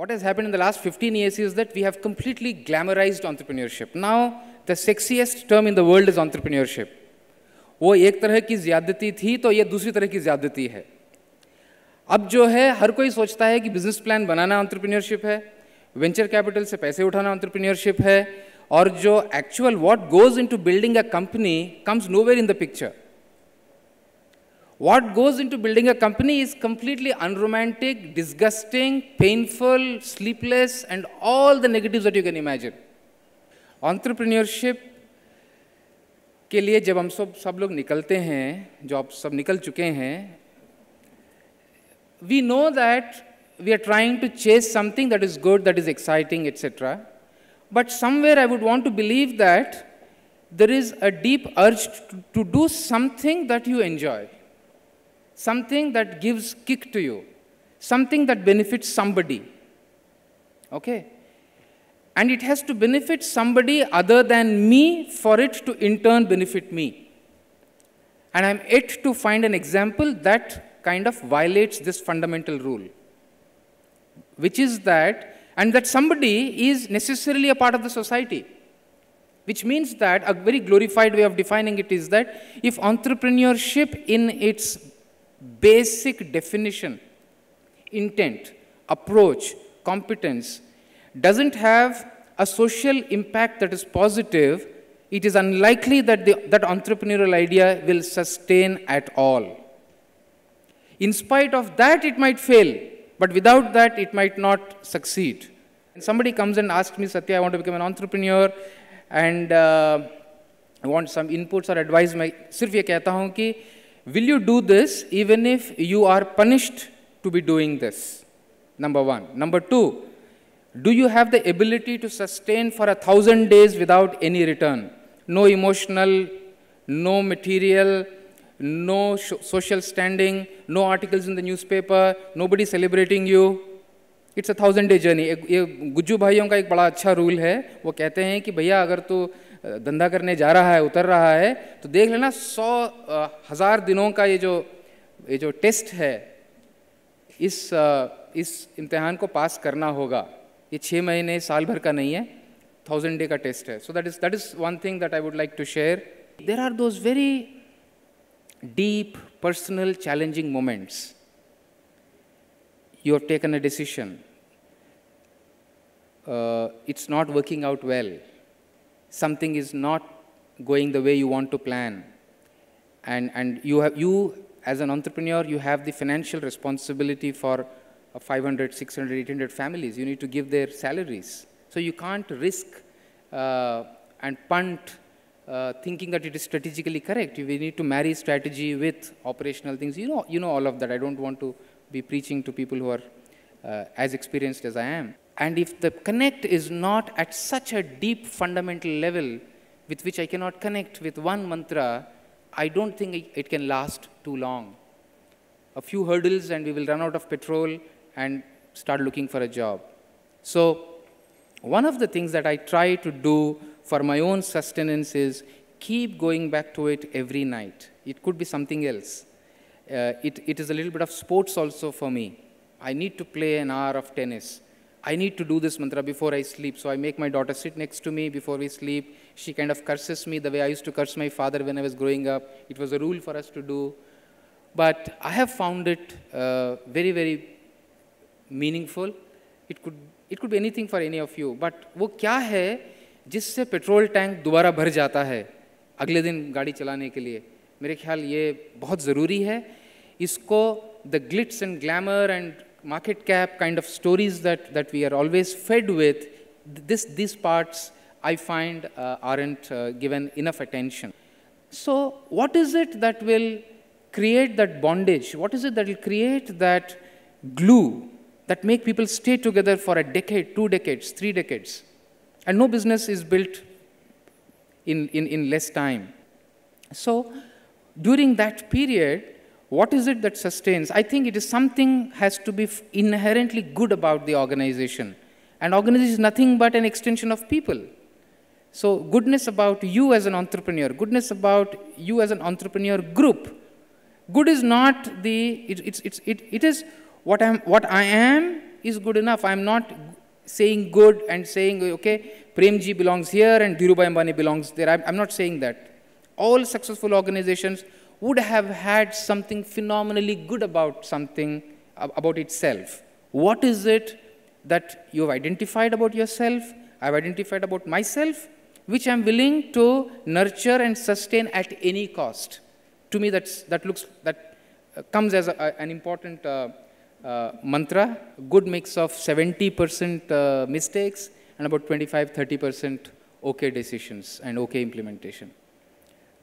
what has happened in the last 15 years is that we have completely glamorized entrepreneurship. Now, the sexiest term in the world is entrepreneurship. वो एक तरह की ज्यादती थी तो ये दूसरी तरह की ज्यादती है अब जो है हर कोई सोचता है कि बिजनेस प्लान बनाना एंटरप्रेन्योरशिप है वेंचर कैपिटल से पैसे उठाना एंटरप्रेन्योरशिप है और जो actual what goes into building a company comes nowhere in the picture What goes into building a company is completely unromantic, disgusting, painful, sleepless, and all the negatives that you can imagine. Entrepreneurship के लिए जब हम सब सब लोग निकलते हैं जो आप we know that we are trying to chase something that is good, that is exciting, etc. But somewhere I would want to believe that there is a deep urge to do something that you enjoy something that gives kick to you, something that benefits somebody. Okay? And it has to benefit somebody other than me for it to in turn benefit me. And I'm yet to find an example that kind of violates this fundamental rule, which is that, and that somebody is necessarily a part of the society which means that a very glorified way of defining it is that if entrepreneurship in its basic definition, intent, approach, competence, doesn't have a social impact that is positive, it is unlikely that the, that entrepreneurial idea will sustain at all. In spite of that, it might fail, but without that, it might not succeed. And somebody comes and asks me, Satya, I want to become an entrepreneur, and uh, I want some inputs or advice. I simply say that. Will you do this even if you are punished to be doing this? Number 1 Number 2 do you have the ability to sustain for a thousand days without any return? No emotional, no material, no social standing, no articles in the newspaper, nobody celebrating you. It's a thousand day journey ये गुज्जू भाइयों का एक बड़ा अच्छा rule है वो कहते हैं कि भैया अगर तो धंधा करने जा रहा है उतर रहा है तो देख लेना सौ हज़ार दिनों का ये जो ये जो टेस्ट है इस इस इम्तहान को पास करना होगा ये छः महीने साल भर का नहीं है थाउजेंड डे का टेस्ट है so that is that is one thing that I would like to share there are those very deep personal challenging moments you have taken a decision it's not working out well something is not going the way you want to plan. And, and you, have, you, as an entrepreneur, you have the financial responsibility for 500, 600, 800 families. You need to give their salaries. So you can't risk uh, and punt uh, thinking that it is strategically correct. We need to marry strategy with operational things. You know, you know all of that. I don't want to be preaching to people who are uh, as experienced as I am. And if the connect is not at such a deep fundamental level with which I cannot connect with one mantra, I don't think it can last too long. A few hurdles and we will run out of petrol and start looking for a job. So one of the things that I try to do for my own sustenance is keep going back to it every night. It could be something else. Uh, it, it is a little bit of sports also for me. I need to play an hour of tennis. I need to do this mantra before I sleep. So I make my daughter sit next to me before we sleep. She kind of curses me the way I used to curse my father when I was growing up. It was a rule for us to do. But I have found it uh, very, very meaningful. It could, it could be anything for any of you. But what is वो that है जिससे petrol tank दोबारा भर जाता है अगले दिन गाड़ी चलाने के लिए मेरे ख्याल ये बहुत ज़रूरी है इसको the glitz and glamour and market cap kind of stories that, that we are always fed with, this, these parts I find uh, aren't uh, given enough attention. So what is it that will create that bondage? What is it that will create that glue that make people stay together for a decade, two decades, three decades? And no business is built in, in, in less time. So during that period, what is it that sustains? I think it is something has to be inherently good about the organization. And organization is nothing but an extension of people. So goodness about you as an entrepreneur, goodness about you as an entrepreneur group. Good is not the, it, it's, it's, it, it is what, I'm, what I am is good enough. I'm not saying good and saying, okay, Premji belongs here and Dhirubhai Ambani belongs there. I'm, I'm not saying that all successful organizations would have had something phenomenally good about something, about itself. What is it that you've identified about yourself, I've identified about myself, which I'm willing to nurture and sustain at any cost. To me, that's, that looks, that uh, comes as a, an important uh, uh, mantra, good mix of 70% uh, mistakes and about 25, 30% okay decisions and okay implementation.